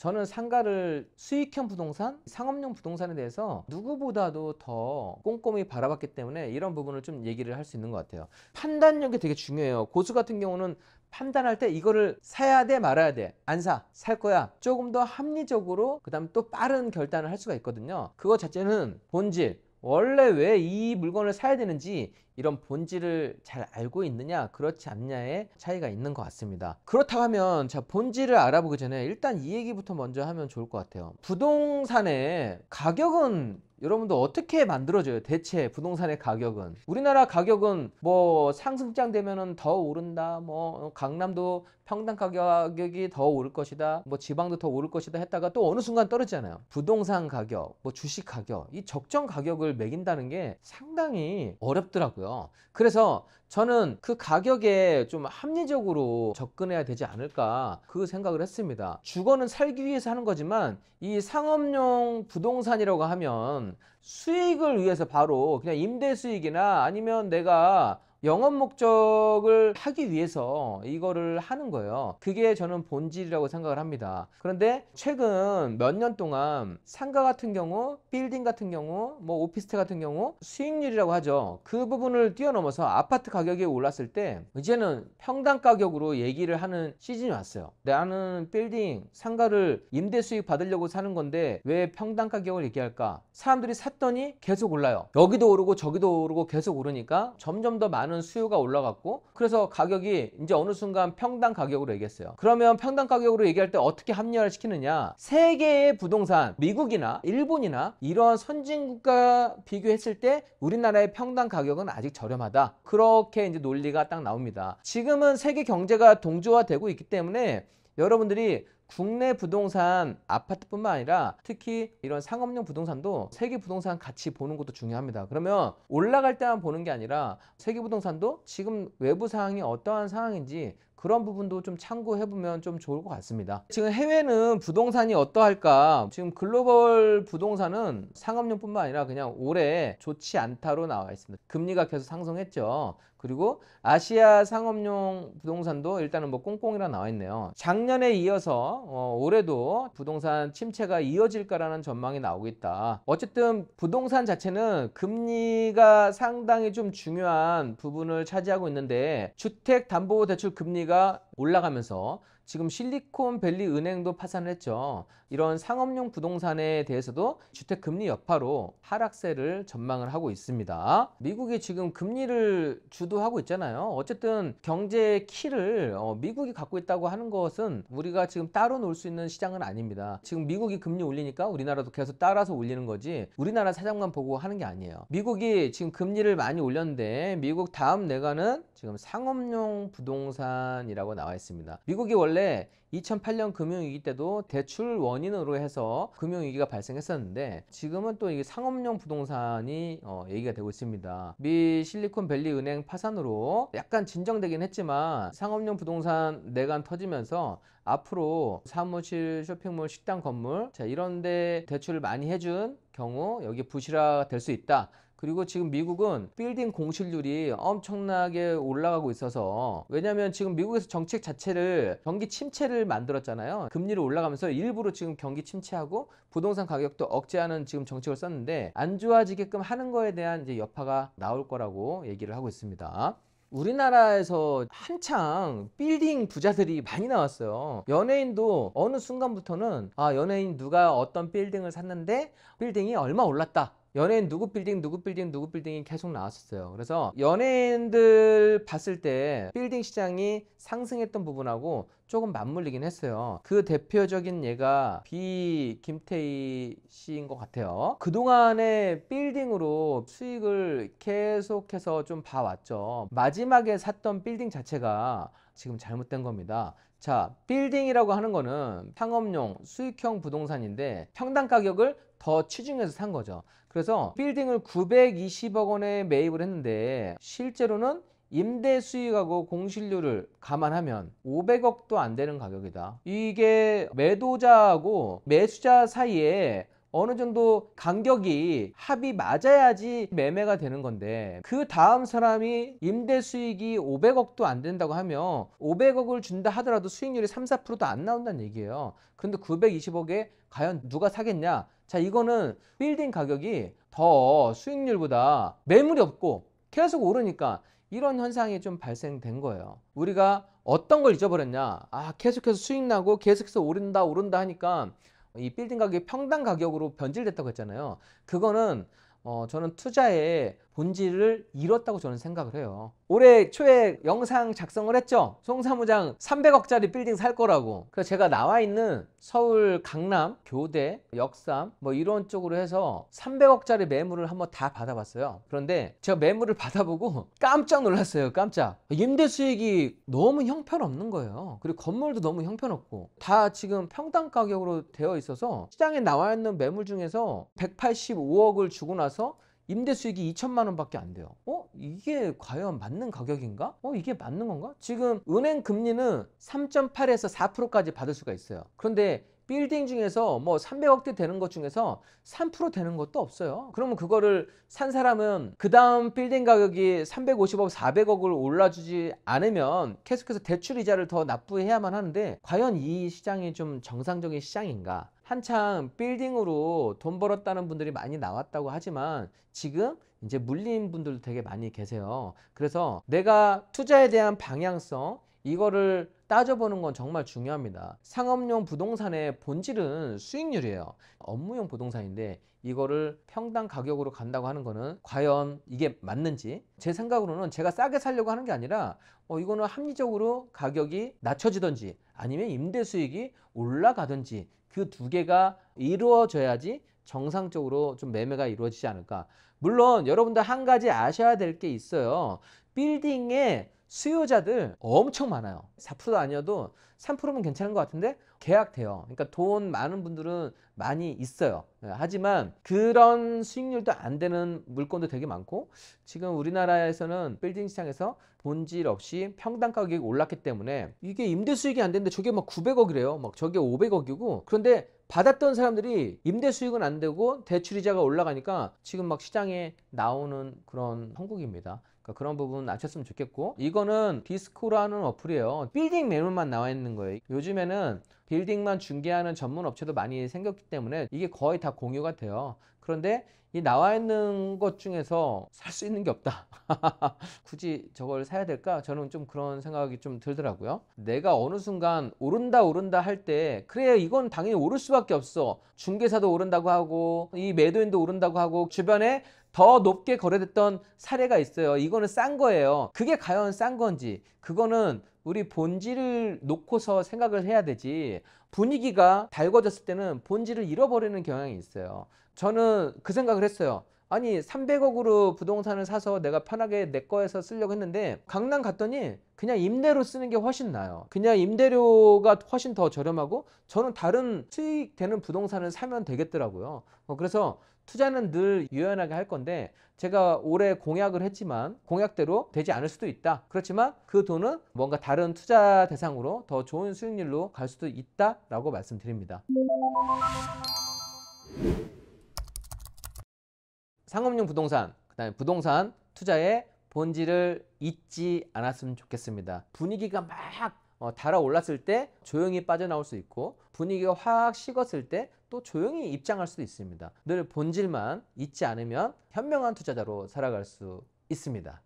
저는 상가를 수익형 부동산, 상업용 부동산에 대해서 누구보다도 더 꼼꼼히 바라봤기 때문에 이런 부분을 좀 얘기를 할 수 있는 것 같아요. 판단력이 되게 중요해요. 고수 같은 경우는 판단할 때 이거를 사야 돼 말아야 돼안사살 거야 조금 더 합리적으로 그 다음 또 빠른 결단을 할 수가 있거든요 그거 자체는 본질 원래 왜 이 물건을 사야 되는지 이런 본질을 잘 알고 있느냐 그렇지 않냐의 차이가 있는 것 같습니다 그렇다고 하면 자 본질을 알아보기 전에 일단 이 얘기부터 먼저 하면 좋을 것 같아요 부동산의 가격은 여러분도 어떻게 만들어져요 대체 부동산의 가격은 우리나라 가격은 뭐 상승장 되면은 더 오른다 뭐 강남도 평당 가격이 더 오를 것이다. 뭐 지방도 더 오를 것이다 했다가 또 어느 순간 떨어지잖아요. 부동산 가격, 뭐 주식 가격, 이 적정 가격을 매긴다는 게 상당히 어렵더라고요. 그래서 저는 그 가격에 좀 합리적으로 접근해야 되지 않을까 그 생각을 했습니다. 주거는 살기 위해서 하는 거지만 이 상업용 부동산이라고 하면 수익을 위해서 바로 그냥 임대 수익이나 아니면 내가 영업 목적을 하기 위해서 이거를 하는 거예요 그게 저는 본질이라고 생각을 합니다 그런데 최근 몇 년 동안 상가 같은 경우 빌딩 같은 경우 뭐 오피스텔 같은 경우 수익률이라고 하죠 그 부분을 뛰어넘어서 아파트 가격이 올랐을 때 이제는 평당 가격으로 얘기를 하는 시즌이 왔어요 나는 빌딩 상가를 임대 수익 받으려고 사는 건데 왜 평당 가격을 얘기할까 사람들이 샀더니 계속 올라요 여기도 오르고 저기도 오르고 계속 오르니까 점점 더 많은 많은 수요가 올라갔고 그래서 가격이 이제 어느 순간 평당 가격으로 얘기했어요. 그러면 평당 가격으로 얘기할 때 어떻게 합리화를 시키느냐 세계의 부동산 미국이나 일본이나 이러한 선진국과 비교했을 때 우리나라의 평당 가격은 아직 저렴하다. 그렇게 이제 논리가 딱 나옵니다. 지금은 세계 경제가 동조화되고 있기 때문에 여러분들이 국내 부동산 아파트뿐만 아니라 특히 이런 상업용 부동산도 세계 부동산 같이 보는 것도 중요합니다. 그러면 올라갈 때만 보는 게 아니라 세계 부동산도 지금 외부 상황이 어떠한 상황인지 그런 부분도 좀 참고해 보면 좀 좋을 것 같습니다 지금 해외는 부동산이 어떠할까 지금 글로벌 부동산은 상업용뿐만 아니라 그냥 올해 좋지 않다로 나와 있습니다 금리가 계속 상승했죠 그리고 아시아 상업용 부동산도 일단은 뭐 꽁꽁이라 나와 있네요 작년에 이어서 어, 올해도 부동산 침체가 이어질까라는 전망이 나오고 있다 어쨌든 부동산 자체는 금리가 상당히 좀 중요한 부분을 차지하고 있는데 주택담보대출 금리가 금리가 올라가면서 지금 실리콘밸리 은행도 파산을 했죠. 이런 상업용 부동산에 대해서도 주택 금리 여파로 하락세를 전망을 하고 있습니다. 미국이 지금 금리를 주도하고 있잖아요. 어쨌든 경제의 키를 어, 미국이 갖고 있다고 하는 것은 우리가 지금 따로 놀 수 있는 시장은 아닙니다. 지금 미국이 금리 올리니까 우리나라도 계속 따라서 올리는 거지 우리나라 사장만 보고 하는 게 아니에요. 미국이 지금 금리를 많이 올렸는데 미국 다음 내가는 지금 상업용 부동산이라고 나와 있습니다. 미국이 원래 원래 2008년 금융위기 때도 대출 원인으로 해서 금융위기가 발생했었는데 지금은 또 이게 상업용 부동산이 어, 얘기가 되고 있습니다. 미 실리콘밸리 은행 파산으로 약간 진정되긴 했지만 상업용 부동산 내간 터지면서 앞으로 사무실, 쇼핑몰, 식당 건물 자 이런 데 대출을 많이 해준 경우 여기 부실화될 수 있다. 그리고 지금 미국은 빌딩 공실률이 엄청나게 올라가고 있어서 왜냐하면 지금 미국에서 정책 자체를 경기 침체를 만들었잖아요 금리를 올라가면서 일부러 지금 경기 침체하고 부동산 가격도 억제하는 지금 정책을 썼는데 안 좋아지게끔 하는 거에 대한 이제 여파가 나올 거라고 얘기를 하고 있습니다 우리나라에서 한창 빌딩 부자들이 많이 나왔어요 연예인도 어느 순간부터는 아 연예인 누가 어떤 빌딩을 샀는데 빌딩이 얼마 올랐다 연예인 누구 빌딩 누구 빌딩 누구 빌딩이 계속 나왔었어요 그래서 연예인들 봤을 때 빌딩 시장이 상승했던 부분하고 조금 맞물리긴 했어요 그 대표적인 예가 비 김태희 씨인 것 같아요 그동안에 빌딩으로 수익을 계속해서 좀 봐왔죠 마지막에 샀던 빌딩 자체가 지금 잘못된 겁니다 자 빌딩이라고 하는 거는 상업용 수익형 부동산인데 평당 가격을 더 치중해서 산 거죠. 그래서 빌딩을 920억 원에 매입을 했는데 실제로는 임대 수익하고 공실률을 감안하면 500억도 안 되는 가격이다. 이게 매도자하고 매수자 사이에 어느 정도 간격이 합이 맞아야지 매매가 되는 건데 그 다음 사람이 임대 수익이 500억도 안 된다고 하면 500억을 준다 하더라도 수익률이 3, 4%도 안 나온다는 얘기예요. 그런데 920억에 과연 누가 사겠냐? 자, 이거는 빌딩 가격이 더 수익률보다 매물이 없고 계속 오르니까 이런 현상이 좀 발생된 거예요. 우리가 어떤 걸 잊어버렸냐? 아, 계속해서 수익 나고 계속해서 오른다, 오른다 하니까 이 빌딩 가격이 평당 가격으로 변질됐다고 했잖아요. 그거는 어, 저는 투자에 본질을 잃었다고 저는 생각을 해요. 올해 초에 영상 작성을 했죠. 송 사무장 300억짜리 빌딩 살 거라고. 그래서 제가 나와 있는 서울 강남, 교대, 역삼 뭐 이런 쪽으로 해서 300억짜리 매물을 한번 다 받아봤어요. 그런데 제가 매물을 받아보고 깜짝 놀랐어요. 깜짝. 임대 수익이 너무 형편없는 거예요. 그리고 건물도 너무 형편없고 다 지금 평당 가격으로 되어 있어서 시장에 나와 있는 매물 중에서 185억을 주고 나서 임대 수익이 2천만 원밖에 안 돼요. 어? 이게 과연 맞는 가격인가? 어? 이게 맞는 건가? 지금 은행 금리는 3.8에서 4%까지 받을 수가 있어요. 그런데 빌딩 중에서 뭐 300억대 되는 것 중에서 3% 되는 것도 없어요. 그러면 그거를 산 사람은 그 다음 빌딩 가격이 350억, 400억을 올라주지 않으면 계속해서 대출 이자를 더 납부해야만 하는데 과연 이 시장이 좀 정상적인 시장인가? 한창 빌딩으로 돈 벌었다는 분들이 많이 나왔다고 하지만 지금 이제 물린 분들도 되게 많이 계세요. 그래서 내가 투자에 대한 방향성, 이거를 따져보는 건 정말 중요합니다. 상업용 부동산의 본질은 수익률이에요. 업무용 부동산인데 이거를 평당 가격으로 간다고 하는 거는 과연 이게 맞는지 제 생각으로는 제가 싸게 살려고 하는 게 아니라 어, 이거는 합리적으로 가격이 낮춰지든지 아니면 임대 수익이 올라가든지 그 두 개가 이루어져야지 정상적으로 좀 매매가 이루어지지 않을까. 물론 여러분들 한 가지 아셔야 될 게 있어요. 빌딩에 수요자들 엄청 많아요 4% 아니어도 3%면 괜찮은 것 같은데 계약돼요 그러니까 돈 많은 분들은 많이 있어요 네, 하지만 그런 수익률도 안 되는 물건도 되게 많고 지금 우리나라에서는 빌딩 시장에서 본질 없이 평당 가격이 올랐기 때문에 이게 임대 수익이 안 되는데 저게 막 900억이래요 막 저게 500억이고 그런데 받았던 사람들이 임대 수익은 안 되고 대출이자가 올라가니까 지금 막 시장에 나오는 그런 한국입니다 그러니까 그런 부분 아셨으면 좋겠고 이거는 디스코라는 어플이에요 빌딩 매물만 나와 있는 거예요 요즘에는 빌딩만 중개하는 전문 업체도 많이 생겼기 때문에 이게 거의 다 공유가 돼요. 그런데 이 나와 있는 것 중에서 살 수 있는 게 없다. 굳이 저걸 사야 될까? 저는 좀 그런 생각이 좀 들더라고요. 내가 어느 순간 오른다 오른다 할 때 그래 이건 당연히 오를 수밖에 없어. 중개사도 오른다고 하고 이 매도인도 오른다고 하고 주변에 더 높게 거래됐던 사례가 있어요. 이거는 싼 거예요. 그게 과연 싼 건지 그거는 우리 본질을 놓고서 생각을 해야 되지 분위기가 달궈졌을 때는 본질을 잃어버리는 경향이 있어요. 저는 그 생각을 했어요. 아니 300억으로 부동산을 사서 내가 편하게 내 거에서 쓰려고 했는데 강남 갔더니 그냥 임대로 쓰는 게 훨씬 나아요 그냥 임대료가 훨씬 더 저렴하고 저는 다른 수익되는 부동산을 사면 되겠더라고요 어, 그래서 투자는 늘 유연하게 할 건데 제가 올해 공약을 했지만 공약대로 되지 않을 수도 있다. 그렇지만 그 돈은 뭔가 다른 투자 대상으로 더 좋은 수익률로 갈 수도 있다라고 말씀드립니다. 상업용 부동산, 그다음에 부동산 투자의 본질을 잊지 않았으면 좋겠습니다. 분위기가 막 어, 달아올랐을 때 조용히 빠져나올 수 있고 분위기가 확 식었을 때또 조용히 입장할 수도 있습니다. 늘 본질만 잊지 않으면 현명한 투자자로 살아갈 수 있습니다.